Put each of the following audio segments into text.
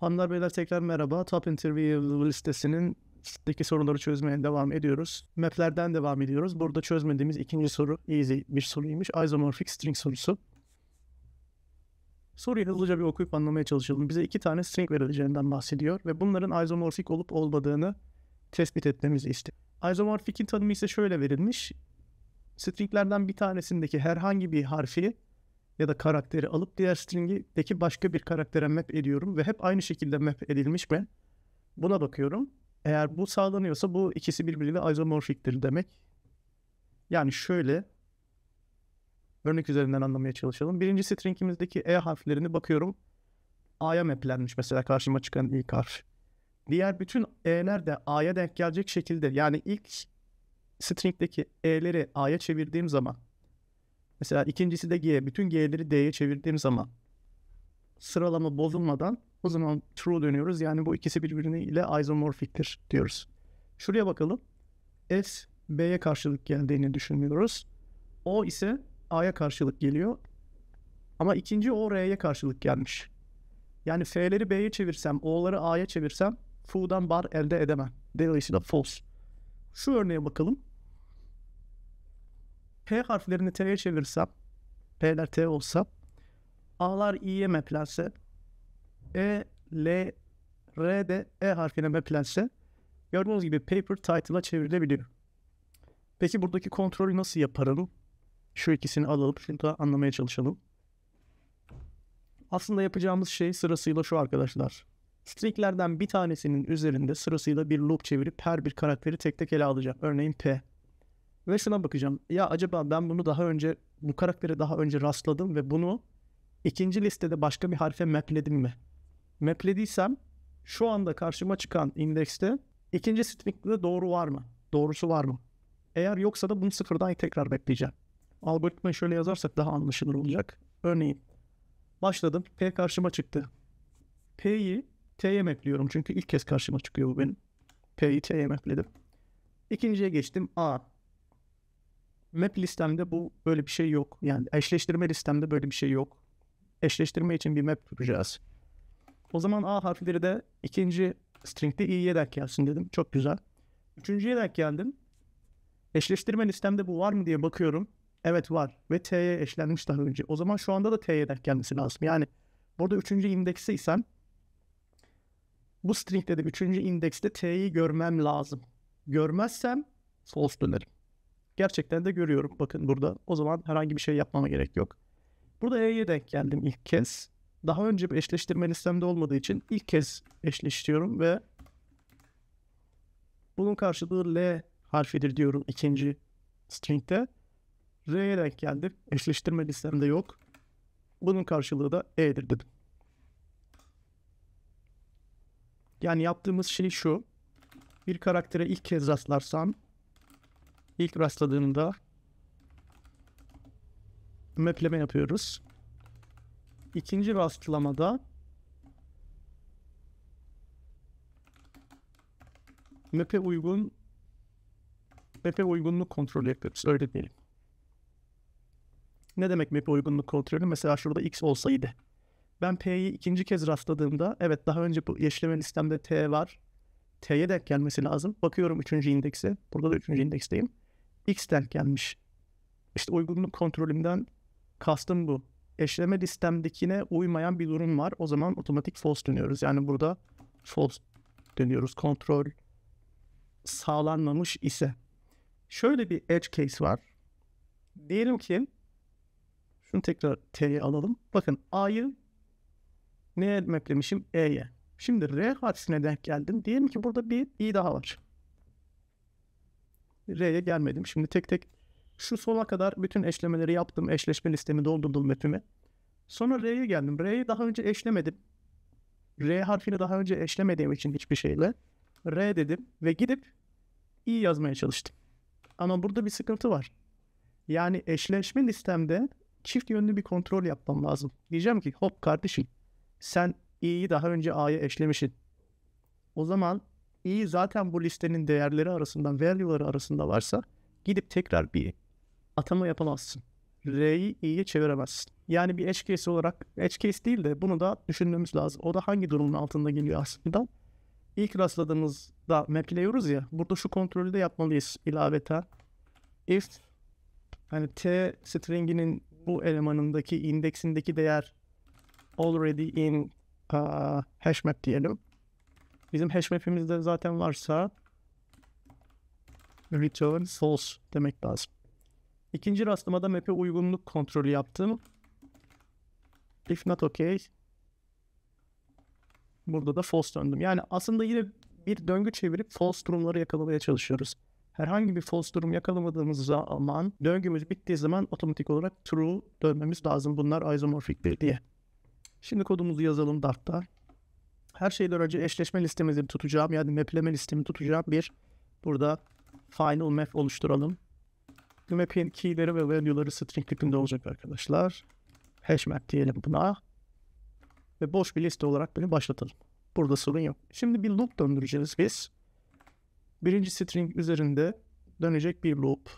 Hanımlar beyler tekrar merhaba. Top Interview listesinin listedeki soruları çözmeye devam ediyoruz. Map'lerden devam ediyoruz. Burada çözmediğimiz ikinci soru easy bir soruymuş. Isomorphic string sorusu. Soruyu hızlıca bir okuyup anlamaya çalışalım. Bize iki tane string verileceğinden bahsediyor ve bunların isomorfik olup olmadığını tespit etmemizi istiyor. Isomorphic'in tanımı ise şöyle verilmiş. Stringlerden bir tanesindeki herhangi bir harfi ya da karakteri alıp diğer string'deki başka bir karaktere map ediyorum ve hep aynı şekilde map edilmiş mi? Buna bakıyorum. Eğer bu sağlanıyorsa bu ikisi birbiriyle isomorfiktir demek. Yani şöyle örnek üzerinden anlamaya çalışalım. Birinci stringimizdeki E harflerini bakıyorum. A'ya maplenmiş mesela karşıma çıkan ilk harf. Diğer bütün E'ler de A'ya denk gelecek şekilde yani ilk string'deki E'leri A'ya çevirdiğim zaman Mesela ikincisi de G. Bütün G'leri D'ye çevirdiğim zaman sıralama bozulmadan o zaman true dönüyoruz. Yani bu ikisi ile izomorfiktir diyoruz. Şuraya bakalım. S B'ye karşılık geldiğini düşünmüyoruz. O ise A'ya karşılık geliyor. Ama ikinci O R'ye karşılık gelmiş. Yani F'leri B'ye çevirsem, O'ları A'ya çevirsem Fu'dan bar elde edemem. Dolayısıyla false. Şu örneğe bakalım. P harflerini T'ye çevirsem, P'ler T olsa, A'lar İ'ye meplense, E, L, R de E harfine meplense, gördüğünüz gibi paper title'a çevrilebiliyor. Peki buradaki kontrolü nasıl yaparım? Şu ikisini alalım, şunu da anlamaya çalışalım. Aslında yapacağımız şey sırasıyla şu arkadaşlar. Stringlerden bir tanesinin üzerinde sırasıyla bir loop çevirip her bir karakteri tek tek ele alacağım. Örneğin P. Ve şuna bakacağım. Ya acaba ben bunu daha önce bu karaktere daha önce rastladım ve bunu ikinci listede başka bir harfe mapledim mi? Maplediysem şu anda karşıma çıkan indekste ikinci string'de doğru var mı? Doğrusu var mı? Eğer yoksa da bunu sıfırdan tekrar bekleyeceğim. Algoritmayı şöyle yazarsak daha anlaşılır olacak. Örneğin başladım. P karşıma çıktı. P'yi T'ye mekliyorum çünkü ilk kez karşıma çıkıyor bu benim. P'yi T'ye mekledim. İkinciye geçtim. A map listemde bu böyle bir şey yok. Yani eşleştirme listemde böyle bir şey yok. Eşleştirme için bir map tutacağız. O zaman A harfleri de ikinci string'de i'ye denk gelsin dedim. Çok güzel. Üçüncüye denk geldim. Eşleştirme listemde bu var mı diye bakıyorum. Evet var ve T'ye eşlenmiş daha önce. O zaman şu anda da T'ye denk gelmesi lazım. Yani burada üçüncü indeksi isem bu string'de de üçüncü indekste T'yi görmem lazım. Görmezsem false dönerim. Gerçekten de görüyorum. Bakın burada. O zaman herhangi bir şey yapmama gerek yok. Burada E'ye denk geldim ilk kez. Daha önce bir eşleştirme listemde olmadığı için ilk kez eşleştiriyorum ve bunun karşılığı L harfidir diyorum ikinci string'de. R'ye denk geldim. Eşleştirme listemde yok. Bunun karşılığı da E'dir dedim. Yani yaptığımız şey şu. Bir karaktere ilk kez rastlarsam ilk rastladığında mapleme yapıyoruz. İkinci rastlamada map'e uygun map'e uygunluk kontrolü yapıyoruz. Öyle diyelim. Ne demek map'e uygunluk kontrolü? Mesela şurada x olsaydı. Ben P'yi ikinci kez rastladığımda evet daha önce bu yeşleme listemde T var. T'ye denk gelmesi lazım. Bakıyorum üçüncü indekse. Burada da üçüncü indeksteyim. X denk gelmiş. İşte uygunluk kontrolümden kastım bu. Eşleme listemdekine uymayan bir durum var. O zaman otomatik false dönüyoruz. Yani burada false dönüyoruz. Kontrol sağlanmamış ise. Şöyle bir edge case var. Diyelim ki şunu tekrar T'ye alalım. Bakın A'yı neye maplemişim? E'ye. Şimdi R harfine denk geldim. Diyelim ki burada bir i daha var. R'ye gelmedim. Şimdi tek tek şu sola kadar bütün eşlemeleri yaptım. Eşleşme listemi doldurdum map'ime. Sonra R'ye geldim. R'yi daha önce eşlemedim. R harfini daha önce eşlemediğim için hiçbir şeyle R dedim ve gidip i yazmaya çalıştım. Ama burada bir sıkıntı var. Yani eşleşme listemde çift yönlü bir kontrol yapmam lazım. Diyeceğim ki hop kardeşim sen i'yi daha önce a'ya eşlemişsin. O zaman iyi zaten bu listenin değerleri arasından, value'ları arasında varsa gidip tekrar bir atama yapamazsın. R'yi iyiye çeviremezsin. Yani bir edge case olarak, edge case değil de bunu da düşünmemiz lazım. O da hangi durumun altında geliyor aslında? İlk rastladığımızda map'liyoruz ya, burada şu kontrolü de yapmalıyız ilaveten. If hani T string'inin bu elemanındaki indeksindeki değer already in uh, hash map diyelim. Bizim hash map'imizde zaten varsa return false demek lazım. İkinci rastlamada map'e uygunluk kontrolü yaptım. If not okay. Burada da false döndüm. Yani aslında yine bir döngü çevirip false durumları yakalamaya çalışıyoruz. Herhangi bir false durum yakalamadığımız zaman döngümüz bittiği zaman otomatik olarak true dönmemiz lazım. Bunlar isomorfiktir diye. Şimdi kodumuzu yazalım Dart'ta her şeyden önce eşleşme listemizi tutacağım yani mapleme listemi tutacağım bir burada final map oluşturalım. Map'in key'leri ve value'ları string tipinde olacak arkadaşlar. Hash map diyelim buna. Ve boş bir liste olarak bunu başlatalım. Burada sorun yok. Şimdi bir loop döndüreceğiz biz. Birinci string üzerinde dönecek bir loop.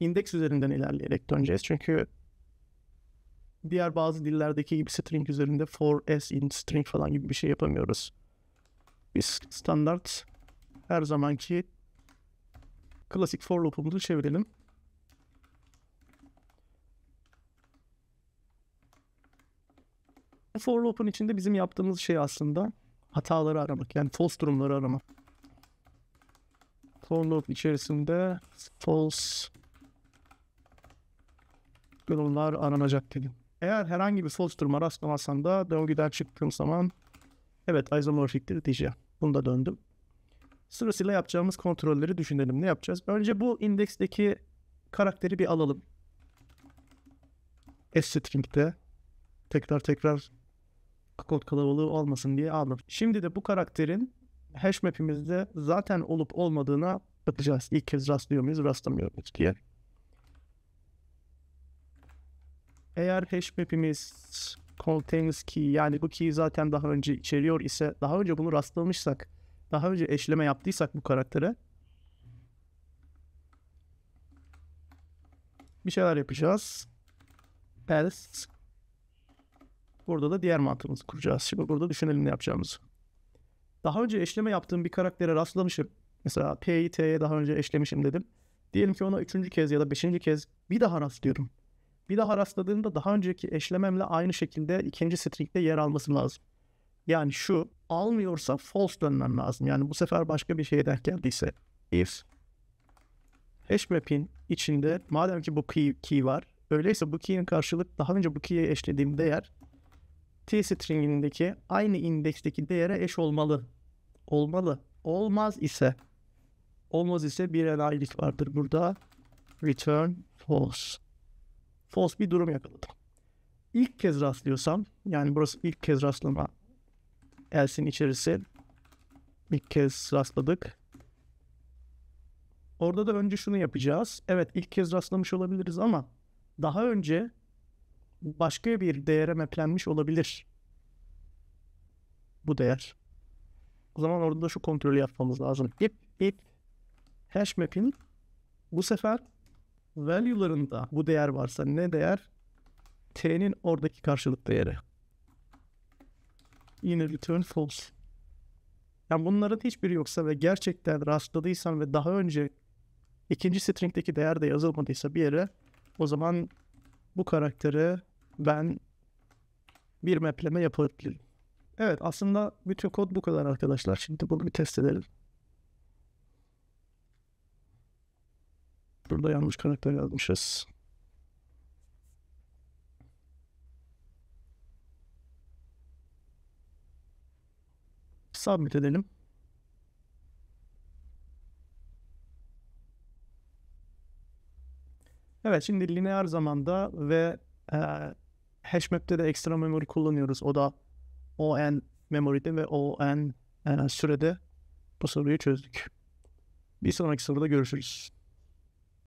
İndeks üzerinden ilerleyerek döneceğiz. Çünkü diğer bazı dillerdeki gibi string üzerinde for s in string falan gibi bir şey yapamıyoruz. Biz standart her zamanki klasik for loop'umuzu çevirelim. For loop'un içinde bizim yaptığımız şey aslında hataları aramak. Yani false durumları aramak. For loop içerisinde false durumlar aranacak dedim. Eğer herhangi bir soruşturma rastlamazsam da döngüden çıktığım zaman evet isomorfiktir diyeceğim. Bunu da döndüm. Sırasıyla yapacağımız kontrolleri düşünelim. Ne yapacağız? Önce bu indeksteki karakteri bir alalım. S-string'de tekrar tekrar kod kalabalığı olmasın diye aldım. Şimdi de bu karakterin hash map'imizde zaten olup olmadığına bakacağız. İlk kez rastlıyor muyuz, rastlamıyor muyuz diye. Eğer hashmap'imiz contains key yani bu key zaten daha önce içeriyor ise daha önce bunu rastlamışsak daha önce eşleme yaptıysak bu karaktere bir şeyler yapacağız. Else burada da diğer mantığımızı kuracağız. Şimdi burada düşünelim ne yapacağımızı. Daha önce eşleme yaptığım bir karaktere rastlamışım. Mesela P'yi T'ye daha önce eşlemişim dedim. Diyelim ki ona üçüncü kez ya da beşinci kez bir daha rastlıyorum. Bir daha rastladığımda daha önceki eşlememle aynı şekilde ikinci string'de yer alması lazım. Yani şu almıyorsa false dönmem lazım. Yani bu sefer başka bir şeye denk geldiyse if hash içinde madem ki bu key, key var öyleyse bu key'in karşılık daha önce bu key'e eşlediğim değer t string'indeki aynı indeksteki değere eş olmalı. Olmalı. Olmaz ise olmaz ise bir enayilik vardır burada. Return false fos bir durum yakaladım. İlk kez rastlıyorsam yani burası ilk kez rastlama elsin içerisi ilk kez rastladık. Orada da önce şunu yapacağız. Evet ilk kez rastlamış olabiliriz ama daha önce başka bir değere maplenmiş olabilir. Bu değer. O zaman orada da şu kontrolü yapmamız lazım. İp, ip, hash map'in bu sefer value'larında bu değer varsa ne değer? T'nin oradaki karşılık değeri. Yine return false. Yani bunların hiçbiri yoksa ve gerçekten rastladıysan ve daha önce ikinci string'deki değer de yazılmadıysa bir yere o zaman bu karakteri ben bir mapleme yapabilirim. Evet aslında bütün kod bu kadar arkadaşlar. Şimdi bunu bir test edelim. Burada yanlış karakter yazmışız. Submit edelim. Evet şimdi lineer zamanda ve e, Hashmap'te de ekstra memory kullanıyoruz. O da ON memory'de ve ON e, sürede bu soruyu çözdük. Bir sonraki soruda görüşürüz.